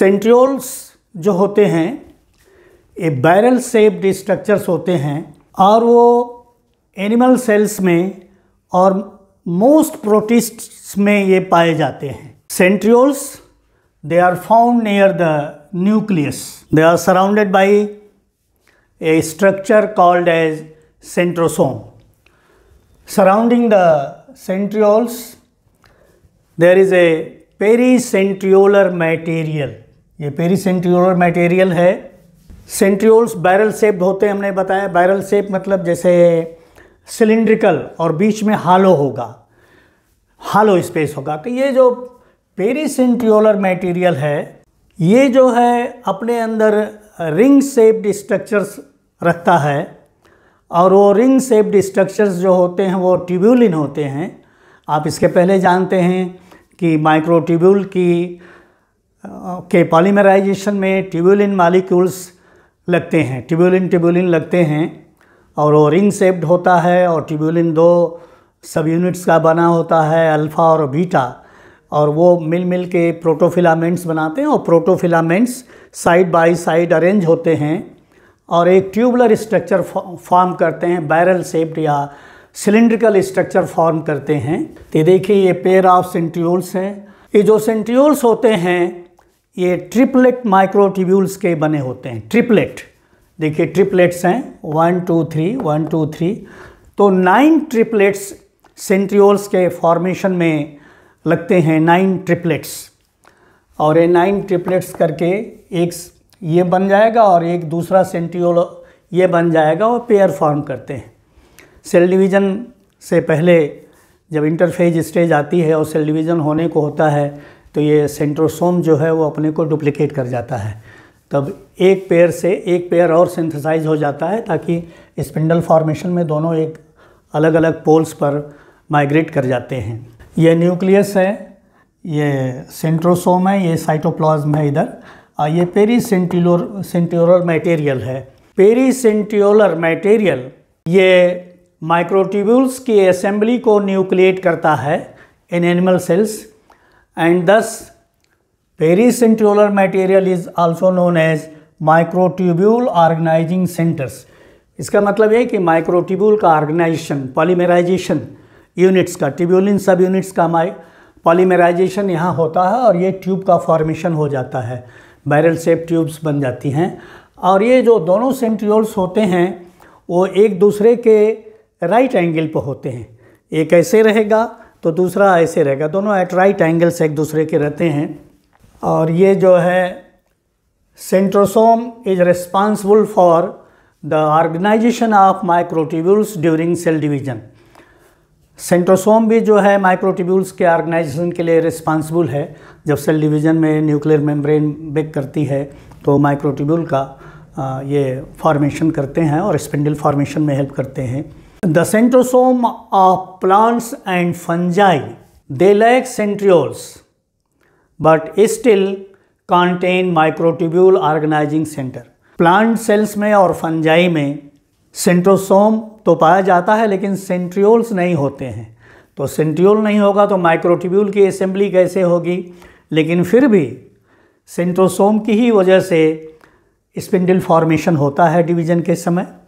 centrioles जो होते हैं ये बैरल सेप्ड स्ट्रक्चर्स होते हैं और वो एनिमल सेल्स में और मोस्ट प्रोटिस्ट्स में ये पाए जाते हैं centrioles they are found near the nucleus they are surrounded by a structure called as centrosome surrounding the centrioles there is a pericentriolar material ये पेरी सेंट्रियोलर मटेरियल है centrioles barrel shaped होते हैं हमने बताया barrel सेप मतलब जैसे cylindrical और बीच में हालो होगा हालो स्पेस होगा तो ये जो पेरी सेंट्रियोलर मटेरियल है ये जो है अपने अंदर रिंग सेप्ड स्ट्रक्चर्स रखता है और वो रिंग सेप्ड स्ट्रक्चर्स जो होते हैं वो ट्यूब्यूलिन होते हैं आप इसके पहले जानते हैं कि माइक्रोट्यूब्यूल की के पॉलीमराइजेशन में ट्यूबुलिन मालिक्यूल्स लगते हैं ट्यूबुलिन ट्यूबुलिन लगते हैं और वो रिंग सेप्ड होता है और ट्यूबुलिन दो सब यूनिट्स का बना होता है अल्फ़ा और बीटा और वो मिल मिल के प्रोटोफिलामेंट्स बनाते हैं और protofilaments side by side arrange होते हैं और एक ट्यूबलर स्ट्रक्चर फॉर्म करते हैं बैरल सेप्ड या सिलेंड्रिकल स्ट्रक्चर फॉर्म करते हैं तो देखिए ये पेयर ऑफ सेंट्रियोल्स हैं ये जो सेंट्रियोल्स होते हैं ये ट्रिपलेट माइक्रोटिब्यूल्स के बने होते हैं ट्रिपलेट देखिए ट्रिपलेट्स हैं one two three one two three तो नाइन ट्रिपलेट्स सेंट्रियोल्स के फॉर्मेशन में लगते हैं नाइन ट्रिपलेट्स और ये नाइन ट्रिपलेट्स करके एक ये बन जाएगा और एक दूसरा सेंट्रियोल ये बन जाएगा और पेयर फॉर्म करते हैं सेल डिवीज़न से पहले जब इंटरफेज स्टेज आती है और सेल डिवीज़न होने को होता है तो ये सेंट्रोसोम जो है वो अपने को डुप्लिकेट कर जाता है तब एक पेयर से एक पेयर और सिंथेसाइज हो जाता है ताकि स्पिंडल फॉर्मेशन में दोनों एक अलग अलग पोल्स पर माइग्रेट कर जाते हैं यह न्यूक्लियस है ये सेंट्रोसोम है ये साइटोप्लाज्म है इधर और ये पेरी सेंटिलोर सेंटियोलर मटेरियल है पेरी सेंटियोलर मटेरियल ये माइक्रोट्यूबुल्स की असेंबली को न्यूक्लिएट करता है in animal cells and thus pericentular material is also known as microtubule organizing centers इसका मतलब है कि माइक्रोट्यूब्यूल का ऑर्गेनाइजेशन पॉलीमेराइजेशन यूनिट्स का ट्यूब्यूलिन सब यूनिट्स का माइ पॉलीमेराइजेशन यहाँ होता है और ये ट्यूब का फॉर्मेशन हो जाता है बैरल सेप ट्यूब्स बन जाती हैं और ये जो दोनों सेंट्रियोल्स होते हैं वो एक दूसरे के राइट एंगल पर होते हैं एक ऐसे रहेगा तो दूसरा ऐसे रहेगा दोनों एट राइट एंगल्स एक दूसरे के रहते हैं और ये जो है centrosome is responsible for the organization of microtubules during cell division centrosome भी जो है माइक्रोटिब्यूल्स के ऑर्गेनाइजेशन के लिए रिस्पॉन्सिबल है जब सेल डिवीजन में न्यूक्लियर मेम्ब्रेन बेक करती है तो माइक्रोटिब्यूल का ये फॉर्मेशन करते हैं और स्पिंडल फॉर्मेशन में हेल्प करते हैं the centrosome of plants and fungi they lack centrioles but still contain microtubule organizing center plant cells में और फंजाई में सेंट्रोसोम तो पाया जाता है लेकिन सेंट्रियोल्स नहीं होते हैं तो सेंट्रियोल नहीं होगा तो माइक्रोट्यूब्यूल की असेंबली कैसे होगी लेकिन फिर भी सेंट्रोसोम की ही वजह से स्पिंडल फॉर्मेशन होता है डिवीजन के समय